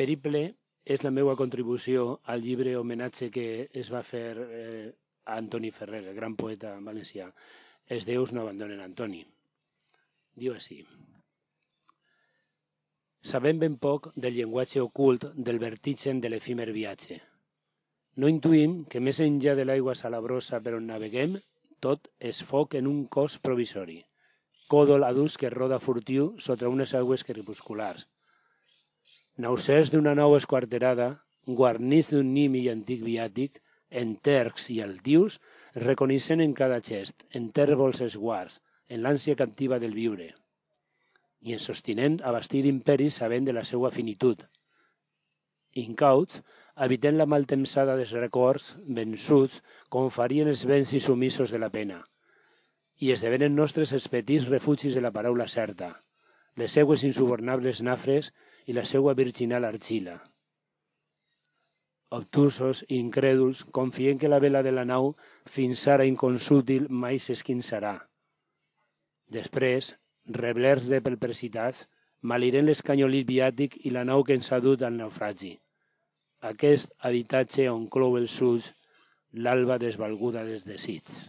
Periple és la meva contribució al llibre homenatge que es va fer eh, a Antoni Ferrer, el gran poeta valencià. Els déus no abandonen Antoni. Diu així. Sabem ben poc del llenguatge ocult del vertigen de l'efímer viatge. No intuïm que més enllà de l'aigua salabrosa per on naveguem, tot és foc en un cos provisori. Còdol adús que roda furtiu sota unes aigües crepusculars, Nausers d'una nou esquarterada, guarnits d'un nim i antic viàtic, entercs i altius, reconeixen en cada gest, en tèrbols esguards, en l'ànsia captiva del viure, i en sostinent a bastir imperis sabent de la seva finitud. Incauts, evitant la maltemsada dels records, vençuts, com farien els vents i sumissos de la pena, i esdevenen nostres els petits refugis de la paraula certa, les seues insubornables nafres i la seua virginal argila. Obtusos i incrèduls confien que la vela de la nau, fins ara inconsútil, mai s'esquinçarà. Després, reblers de perplexitats, maliren l'escanyolit viàtic i la nau que ens ha dut al naufragi. Aquest habitatge on clou els ulls l'alba desvalguda des de Sitges.